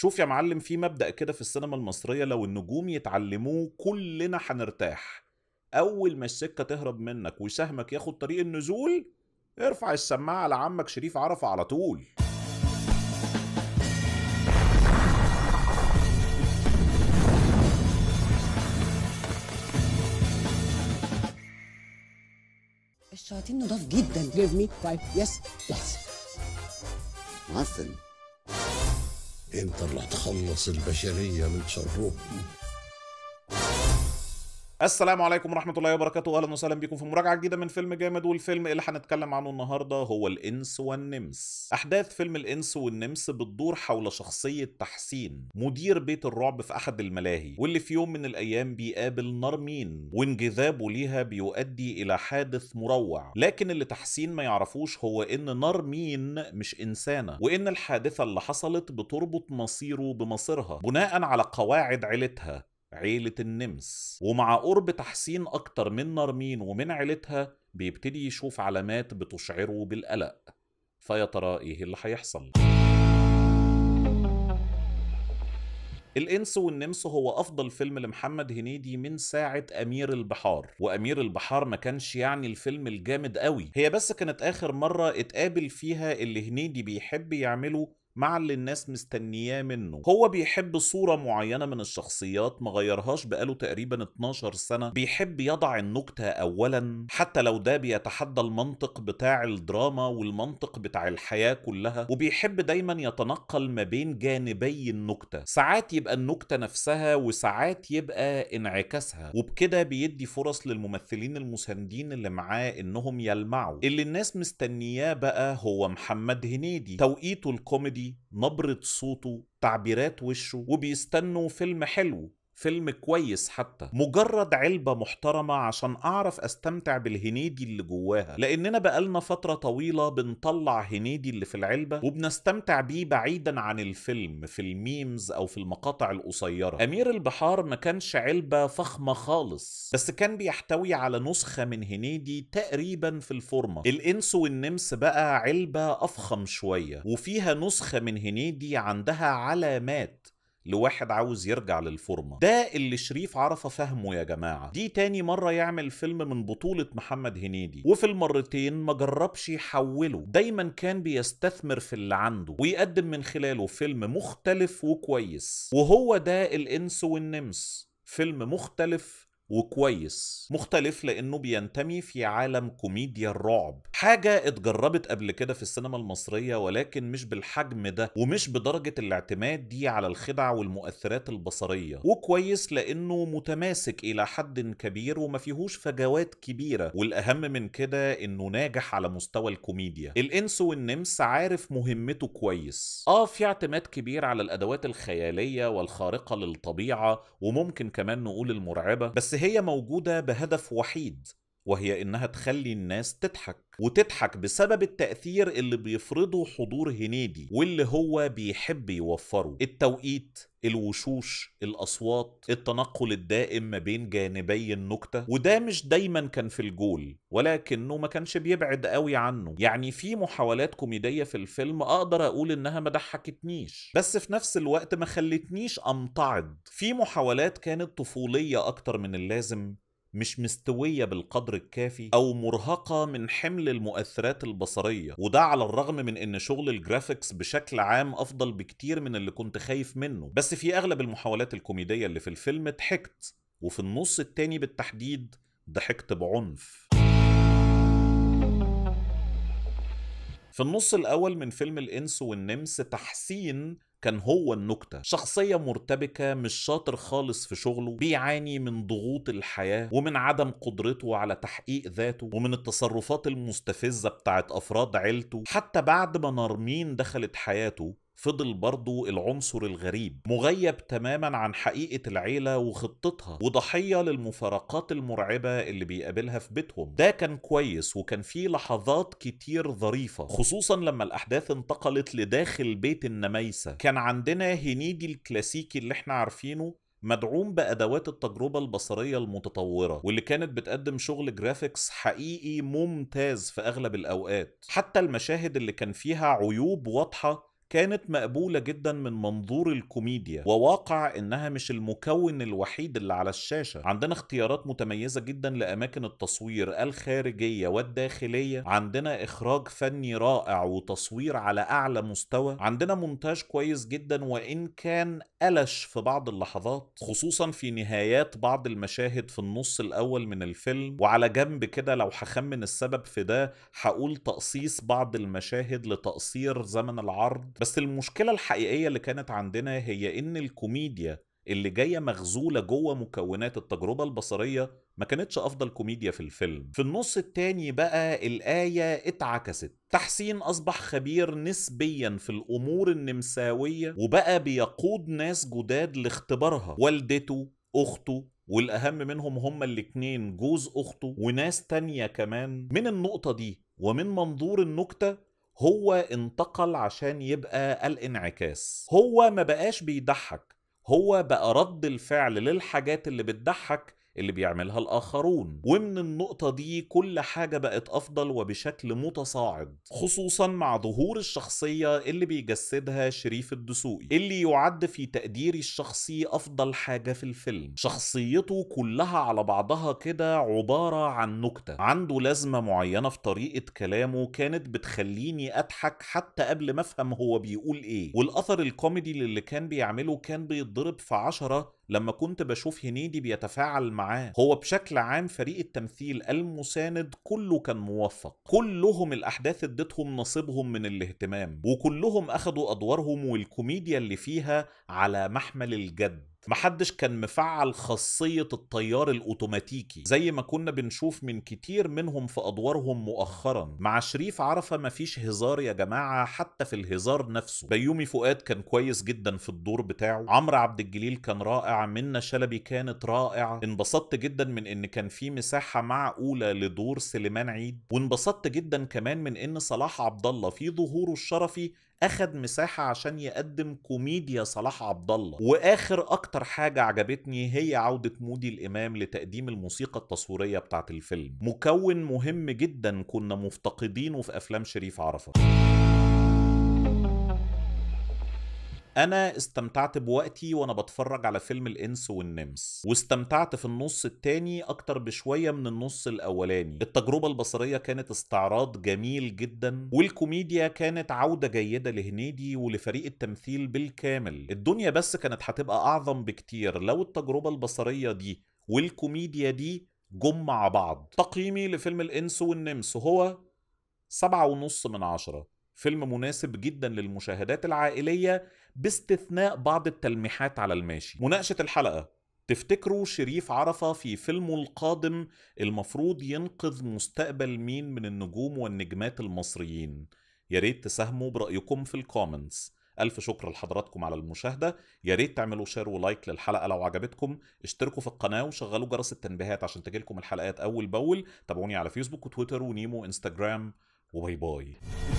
شوف يا معلم في مبدا كده في السينما المصريه لو النجوم يتعلموه كلنا هنرتاح اول ما السكه تهرب منك وسهمك ياخد طريق النزول ارفع السماعه لعمك شريف عرفه على طول الشياطين نضاف جدا give me five yes yes awesome انت اللي هتخلص البشريه من شرهم السلام عليكم ورحمه الله وبركاته اهلا وسهلا بكم في مراجعه جديده من فيلم جامد والفيلم اللي هنتكلم عنه النهارده هو الانس والنمس احداث فيلم الانس والنمس بتدور حول شخصيه تحسين مدير بيت الرعب في احد الملاهي واللي في يوم من الايام بيقابل نارمين وانجذابه ليها بيؤدي الى حادث مروع لكن اللي تحسين ما يعرفوش هو ان نارمين مش انسانه وان الحادثه اللي حصلت بتربط مصيره بمصيرها بناء على قواعد عيلتها عيلة النمس ومع قرب تحسين أكتر من نارمين ومن عيلتها بيبتدي يشوف علامات بتشعره بالقلق فيا ترى إيه اللي هيحصل؟ الإنس والنمس هو أفضل فيلم لمحمد هنيدي من ساعة أمير البحار وأمير البحار ما كانش يعني الفيلم الجامد قوي هي بس كانت آخر مرة اتقابل فيها اللي هنيدي بيحب يعمله مع اللي الناس مستنياه منه هو بيحب صورة معينة من الشخصيات مغيرهاش بقاله تقريبا 12 سنة بيحب يضع النكتة أولا حتى لو ده بيتحدى المنطق بتاع الدراما والمنطق بتاع الحياة كلها وبيحب دايما يتنقل ما بين جانبي النكتة ساعات يبقى النكتة نفسها وساعات يبقى انعكاسها وبكده بيدي فرص للممثلين المساندين اللي معاه انهم يلمعوا اللي الناس مستنياه بقى هو محمد هنيدي توقيته الكوميدي نبرة صوته تعبيرات وشه وبيستنوا فيلم حلو فيلم كويس حتى مجرد علبة محترمة عشان أعرف أستمتع بالهنيدي اللي جواها لأننا بقالنا فترة طويلة بنطلع هنيدي اللي في العلبة وبنستمتع بيه بعيدا عن الفيلم في الميمز أو في المقاطع القصيرة أمير البحار ما كانش علبة فخمة خالص بس كان بيحتوي على نسخة من هنيدي تقريبا في الفورمة الإنس والنمس بقى علبة أفخم شوية وفيها نسخة من هنيدي عندها علامات لواحد عاوز يرجع للفورمه ده اللي شريف عرفه فهمه يا جماعه دي تاني مره يعمل فيلم من بطوله محمد هنيدي وفي المرتين ما جربش يحوله دايما كان بيستثمر في اللي عنده ويقدم من خلاله فيلم مختلف وكويس وهو ده الانس والنمس فيلم مختلف وكويس مختلف لانه بينتمي في عالم كوميديا الرعب حاجه اتجربت قبل كده في السينما المصريه ولكن مش بالحجم ده ومش بدرجه الاعتماد دي على الخدع والمؤثرات البصريه وكويس لانه متماسك الى حد كبير وما فيهوش فجوات كبيره والاهم من كده انه ناجح على مستوى الكوميديا الانس والنمس عارف مهمته كويس اه في اعتماد كبير على الادوات الخياليه والخارقه للطبيعه وممكن كمان نقول المرعبه بس هي موجوده بهدف وحيد وهي انها تخلي الناس تضحك وتضحك بسبب التأثير اللي بيفرضه حضور هنيدي واللي هو بيحب يوفره التوقيت الوشوش الاصوات التنقل الدائم ما بين جانبي النكته وده مش دايما كان في الجول ولكنه ما كانش بيبعد قوي عنه يعني في محاولات كوميديه في الفيلم اقدر اقول انها ما ضحكتنيش بس في نفس الوقت ما خلتنيش امتعض في محاولات كانت طفوليه اكتر من اللازم مش مستويه بالقدر الكافي او مرهقه من حمل المؤثرات البصريه وده على الرغم من ان شغل الجرافيكس بشكل عام افضل بكتير من اللي كنت خايف منه بس في اغلب المحاولات الكوميديه اللي في الفيلم ضحكت وفي النص التاني بالتحديد ضحكت بعنف في النص الأول من فيلم الإنس والنمس تحسين كان هو النكتة شخصية مرتبكة مش شاطر خالص في شغله بيعاني من ضغوط الحياة ومن عدم قدرته على تحقيق ذاته ومن التصرفات المستفزة بتاعت أفراد عيلته حتى بعد ما نارمين دخلت حياته فضل برضه العنصر الغريب مغيب تماما عن حقيقة العيلة وخطتها وضحية للمفارقات المرعبة اللي بيقابلها في بيتهم ده كان كويس وكان فيه لحظات كتير ظريفة خصوصا لما الأحداث انتقلت لداخل بيت النمايسة كان عندنا هنيدي الكلاسيكي اللي احنا عارفينه مدعوم بأدوات التجربة البصرية المتطورة واللي كانت بتقدم شغل جرافيكس حقيقي ممتاز في أغلب الأوقات حتى المشاهد اللي كان فيها عيوب واضحة كانت مقبولة جدا من منظور الكوميديا وواقع انها مش المكون الوحيد اللي على الشاشة عندنا اختيارات متميزة جدا لأماكن التصوير الخارجية والداخلية عندنا إخراج فني رائع وتصوير على أعلى مستوى عندنا مونتاج كويس جدا وإن كان قلش في بعض اللحظات خصوصا في نهايات بعض المشاهد في النص الأول من الفيلم وعلى جنب كده لو هخمن السبب في ده هقول تقصيص بعض المشاهد لتقصير زمن العرض بس المشكله الحقيقيه اللي كانت عندنا هي ان الكوميديا اللي جايه مغزوله جوه مكونات التجربه البصريه ما كانتش افضل كوميديا في الفيلم في النص التاني بقى الايه اتعكست تحسين اصبح خبير نسبيا في الامور النمساويه وبقى بيقود ناس جداد لاختبارها والدته اخته والاهم منهم هما الاتنين جوز اخته وناس تانية كمان من النقطه دي ومن منظور النكته هو انتقل عشان يبقى الانعكاس هو ما بقاش بيضحك هو بقى رد الفعل للحاجات اللي بتضحك اللي بيعملها الآخرون ومن النقطة دي كل حاجة بقت أفضل وبشكل متصاعد خصوصا مع ظهور الشخصية اللي بيجسدها شريف الدسوقي اللي يعد في تقديري الشخصي أفضل حاجة في الفيلم شخصيته كلها على بعضها كده عبارة عن نكتة عنده لازمة معينة في طريقة كلامه كانت بتخليني أضحك حتى قبل ما أفهم هو بيقول إيه والأثر الكوميدي اللي كان بيعمله كان بيتضرب في عشرة لما كنت بشوف هنيدي بيتفاعل معاه هو بشكل عام فريق التمثيل المساند كله كان موفق كلهم الأحداث ادتهم نصيبهم من الاهتمام وكلهم أخدوا أدوارهم والكوميديا اللي فيها على محمل الجد محدش كان مفعل خاصية الطيار الأوتوماتيكي زي ما كنا بنشوف من كتير منهم في أدوارهم مؤخرا مع شريف عرفة مفيش هزار يا جماعة حتى في الهزار نفسه بيومي فؤاد كان كويس جدا في الدور بتاعه عمرو عبد الجليل كان رائع منة شلبي كانت رائعة انبسطت جدا من إن كان في مساحة معقولة لدور سليمان عيد وانبسطت جدا كمان من إن صلاح عبد الله في ظهوره الشرفي اخد مساحه عشان يقدم كوميديا صلاح عبد الله واخر اكتر حاجه عجبتني هي عوده مودي الامام لتقديم الموسيقى التصويريه بتاعه الفيلم مكون مهم جدا كنا مفتقدينه في افلام شريف عرفة انا استمتعت بوقتي وانا بتفرج على فيلم الانس والنمس واستمتعت في النص التاني اكتر بشويه من النص الاولاني التجربه البصريه كانت استعراض جميل جدا والكوميديا كانت عوده جيده لهنيدي ولفريق التمثيل بالكامل الدنيا بس كانت هتبقى اعظم بكتير لو التجربه البصريه دي والكوميديا دي جم مع بعض تقييمي لفيلم الانس والنمس هو سبعة ونص من عشرة فيلم مناسب جدا للمشاهدات العائلية باستثناء بعض التلميحات على الماشي مناقشة الحلقة تفتكروا شريف عرفة في فيلمه القادم المفروض ينقذ مستقبل مين من النجوم والنجمات المصريين يا ريت تساهموا برأيكم في الكومنتس ألف شكر لحضراتكم على المشاهدة يا ريت تعملوا شير ولايك للحلقة لو عجبتكم اشتركوا في القناة وشغلوا جرس التنبيهات عشان تجيلكم الحلقات أول بأول تابعوني على فيسبوك وتويتر ونيمو وإنستجرام وباي باي